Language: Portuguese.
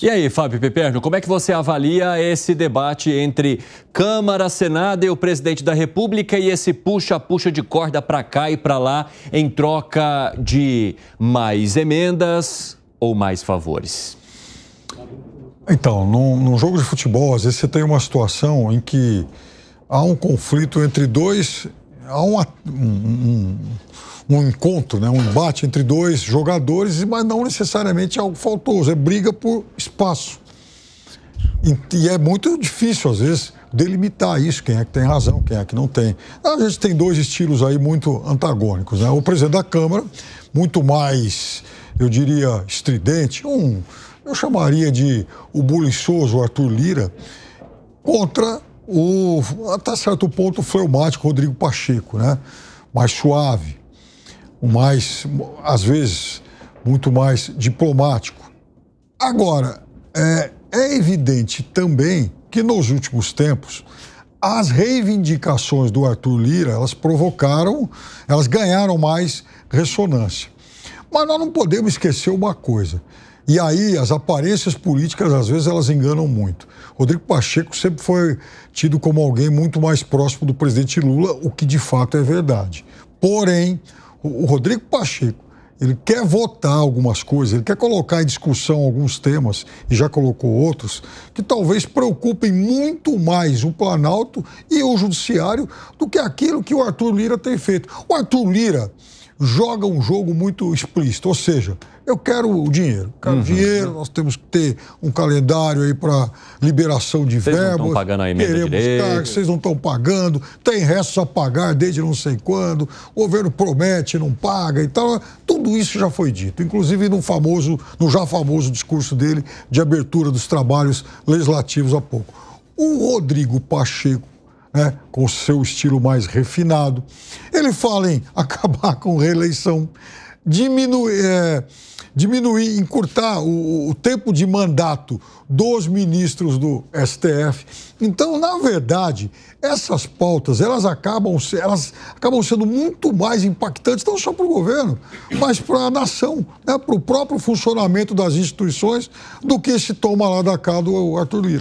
E aí, Fábio Piperno, como é que você avalia esse debate entre Câmara, Senado e o presidente da República e esse puxa-puxa de corda para cá e para lá em troca de mais emendas ou mais favores? Então, num, num jogo de futebol, às vezes você tem uma situação em que há um conflito entre dois. Há um, um um encontro, né, um embate entre dois jogadores, mas não necessariamente é algo faltoso, é briga por espaço. E, é muito difícil, às vezes, delimitar isso, quem é que tem razão, quem é que não tem. A gente tem dois estilos aí muito antagônicos. Né? O presidente da Câmara, muito mais, eu diria, estridente, um, eu chamaria de o buliçoso Arthur Lira, contra o, até certo ponto, fleumático Rodrigo Pacheco, né? mais suave mais, às vezes, muito mais diplomático. Agora, é, é evidente também que nos últimos tempos as reivindicações do Arthur Lira, elas provocaram, elas ganharam mais ressonância. Mas nós não podemos esquecer uma coisa. E aí as aparências políticas às vezes elas enganam muito. Rodrigo Pacheco sempre foi tido como alguém muito mais próximo do presidente Lula, o que de fato é verdade. Porém, o, Rodrigo Pacheco, ele quer votar algumas coisas, ele quer colocar em discussão alguns temas, e já colocou outros, que talvez preocupem muito mais o Planalto e o Judiciário do que aquilo que o Arthur Lira tem feito. O Arthur Lira joga um jogo muito explícito, ou seja, eu quero o dinheiro, quero uhum. dinheiro, nós temos que ter um calendário aí para liberação de vocês verbas. Vocês não estão pagando a emenda Cargos, vocês não estão pagando, tem restos a pagar desde não sei quando, o governo promete, não paga e tal. Tudo isso já foi dito, inclusive no famoso, no já famoso discurso dele de abertura dos trabalhos legislativos há pouco. O Rodrigo Pacheco né, com o seu estilo mais refinado. Ele fala em acabar com reeleição, diminuir, é, eh, diminuir encurtar o, o tempo de mandato dos ministros do STF. Então, na verdade, essas pautas elas acabam, elas acabam sendo muito mais impactantes, não só para o governo, mas para a nação, né, para o próprio funcionamento das instituições, do que se toma lá da cá do Arthur Lira.